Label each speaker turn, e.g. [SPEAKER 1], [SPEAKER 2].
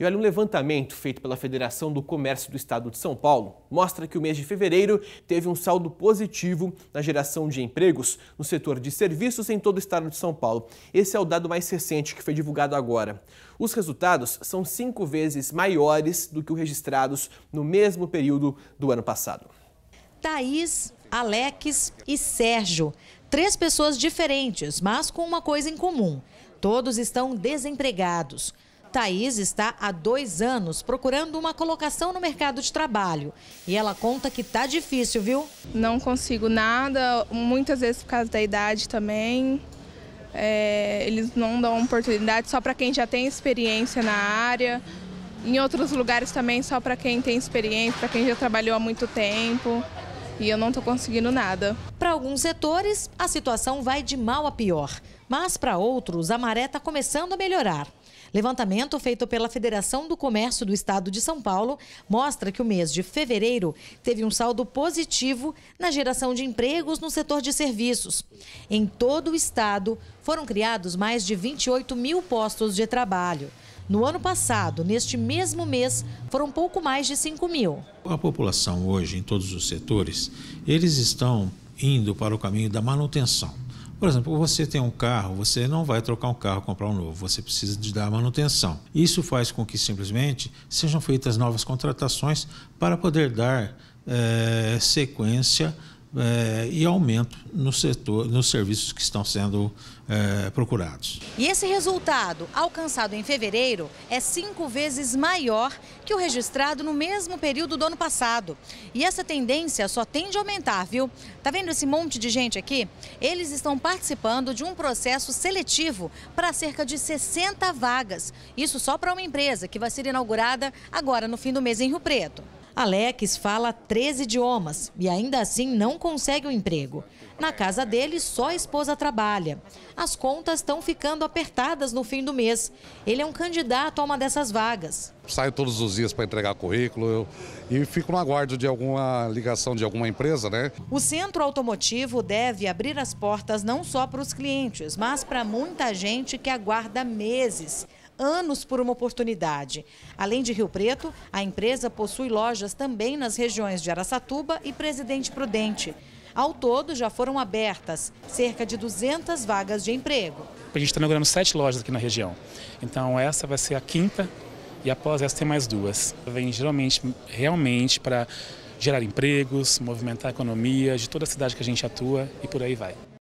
[SPEAKER 1] E olha, um levantamento feito pela Federação do Comércio do Estado de São Paulo mostra que o mês de fevereiro teve um saldo positivo na geração de empregos no setor de serviços em todo o estado de São Paulo. Esse é o dado mais recente que foi divulgado agora. Os resultados são cinco vezes maiores do que os registrados no mesmo período do ano passado.
[SPEAKER 2] Thaís, Alex e Sérgio. Três pessoas diferentes, mas com uma coisa em comum. Todos estão desempregados. Thaís está há dois anos procurando uma colocação no mercado de trabalho. E ela conta que está difícil, viu? Não consigo nada, muitas vezes por causa da idade também. É, eles não dão oportunidade só para quem já tem experiência na área. Em outros lugares também só para quem tem experiência, para quem já trabalhou há muito tempo. E eu não estou conseguindo nada. Para alguns setores, a situação vai de mal a pior. Mas para outros, a maré está começando a melhorar. Levantamento feito pela Federação do Comércio do Estado de São Paulo mostra que o mês de fevereiro teve um saldo positivo na geração de empregos no setor de serviços. Em todo o estado, foram criados mais de 28 mil postos de trabalho. No ano passado, neste mesmo mês, foram pouco mais de 5 mil.
[SPEAKER 1] A população hoje, em todos os setores, eles estão indo para o caminho da manutenção por exemplo, você tem um carro, você não vai trocar um carro, comprar um novo, você precisa de dar manutenção. Isso faz com que simplesmente sejam feitas novas contratações para poder dar é, sequência é, e aumento no setor, nos serviços que estão sendo é, procurados.
[SPEAKER 2] E esse resultado, alcançado em fevereiro, é cinco vezes maior que o registrado no mesmo período do ano passado. E essa tendência só tende a aumentar, viu? Tá vendo esse monte de gente aqui? Eles estão participando de um processo seletivo para cerca de 60 vagas. Isso só para uma empresa que vai ser inaugurada agora no fim do mês em Rio Preto. Alex fala 13 idiomas e ainda assim não consegue um emprego. Na casa dele, só a esposa trabalha. As contas estão ficando apertadas no fim do mês. Ele é um candidato a uma dessas vagas.
[SPEAKER 1] Saio todos os dias para entregar currículo eu, e fico no aguardo de alguma ligação de alguma empresa, né?
[SPEAKER 2] O centro automotivo deve abrir as portas não só para os clientes, mas para muita gente que aguarda meses anos por uma oportunidade. Além de Rio Preto, a empresa possui lojas também nas regiões de Araçatuba e Presidente Prudente. Ao todo, já foram abertas cerca de 200 vagas de emprego.
[SPEAKER 1] A gente está inaugurando sete lojas aqui na região. Então, essa vai ser a quinta e após essa tem mais duas. Vem geralmente, realmente, para gerar empregos, movimentar a economia de toda a cidade que a gente atua e por aí vai.